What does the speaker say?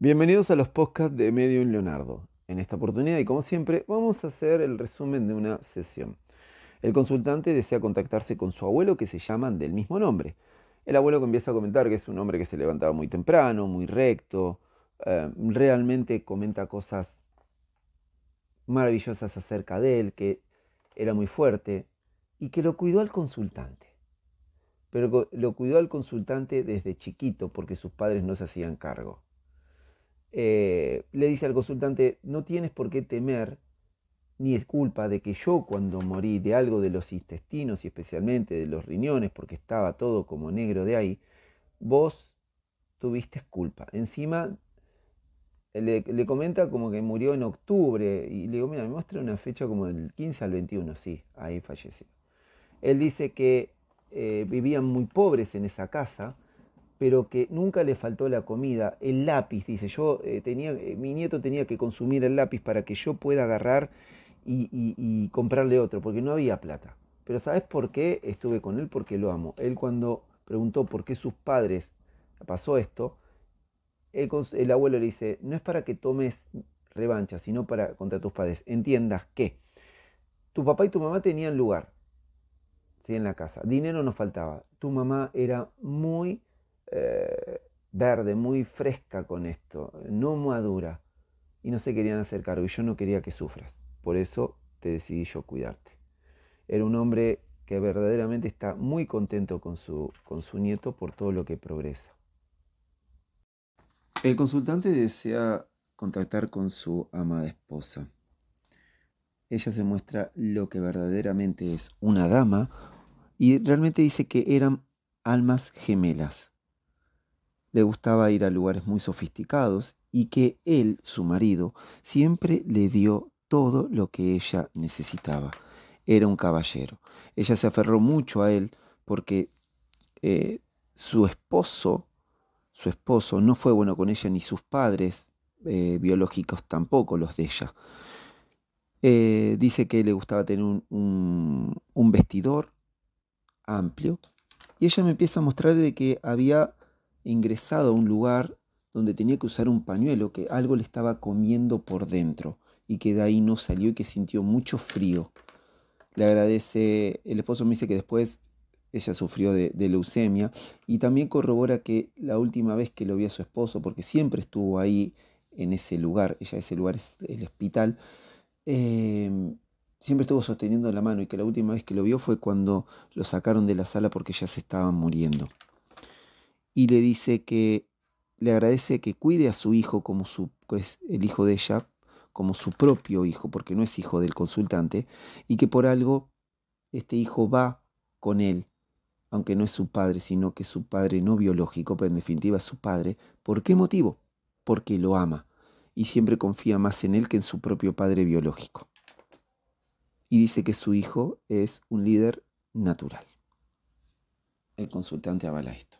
Bienvenidos a los podcasts de Medium Leonardo. En esta oportunidad y como siempre vamos a hacer el resumen de una sesión. El consultante desea contactarse con su abuelo que se llaman del mismo nombre. El abuelo comienza a comentar que es un hombre que se levantaba muy temprano, muy recto, eh, realmente comenta cosas maravillosas acerca de él, que era muy fuerte y que lo cuidó al consultante. Pero lo cuidó al consultante desde chiquito porque sus padres no se hacían cargo. Eh, le dice al consultante, no tienes por qué temer ni es culpa de que yo cuando morí de algo de los intestinos y especialmente de los riñones, porque estaba todo como negro de ahí, vos tuviste culpa. Encima le, comenta como que murió en octubre y le digo, mira, me muestra una fecha como del 15 al 21, sí, ahí falleció. Él dice que eh, vivían muy pobres en esa casa, pero que nunca le faltó la comida. El lápiz, dice, yo eh, tenía, eh, mi nieto tenía que consumir el lápiz para que yo pueda agarrar y, comprarle otro, porque no había plata. Pero ¿sabes por qué estuve con él? Porque lo amo. Él cuando preguntó por qué sus padres pasó esto, el, abuelo le dice, no es para que tomes revancha, sino para contra tus padres. Entiendas que tu papá y tu mamá tenían lugar ¿sí? en la casa, dinero no faltaba. Tu mamá era muy eh, verde, muy fresca con esto, no madura. Y no se querían hacer cargo. Y yo no quería que sufras. Por eso te decidí yo cuidarte. Era un hombre que verdaderamente está muy contento con su, con su nieto por todo lo que progresa. El consultante desea contactar con su amada esposa. Ella se muestra lo que verdaderamente es una dama y realmente dice que eran almas gemelas le gustaba ir a lugares muy sofisticados y que él, su marido, siempre le dio todo lo que ella necesitaba. Era un caballero. Ella se aferró mucho a él porque eh, su esposo, su esposo no fue bueno con ella ni sus padres eh, biológicos tampoco, los de ella. Eh, dice que le gustaba tener un, un vestidor amplio y ella me empieza a mostrar de que había ingresado a un lugar donde tenía que usar un pañuelo, que algo le estaba comiendo por dentro y que de ahí no salió y que sintió mucho frío. Le agradece, el esposo me dice que después ella sufrió de, leucemia y también corrobora que la última vez que lo vio a su esposo, porque siempre estuvo ahí en ese lugar, ella ese lugar es el hospital, em, siempre estuvo sosteniendo la mano y que la última vez que lo vio fue cuando lo sacaron de la sala porque ya se estaban muriendo y le dice que le agradece que cuide a su hijo como su, pues, el hijo de ella, como su propio hijo, porque no es hijo del consultante, y que por algo este hijo va con él, aunque no es su padre, sino que es su padre no biológico, pero en definitiva es su padre. ¿Por qué motivo? Porque lo ama y siempre confía más en él que en su propio padre biológico. Y dice que su hijo es un líder natural. El consultante avala esto.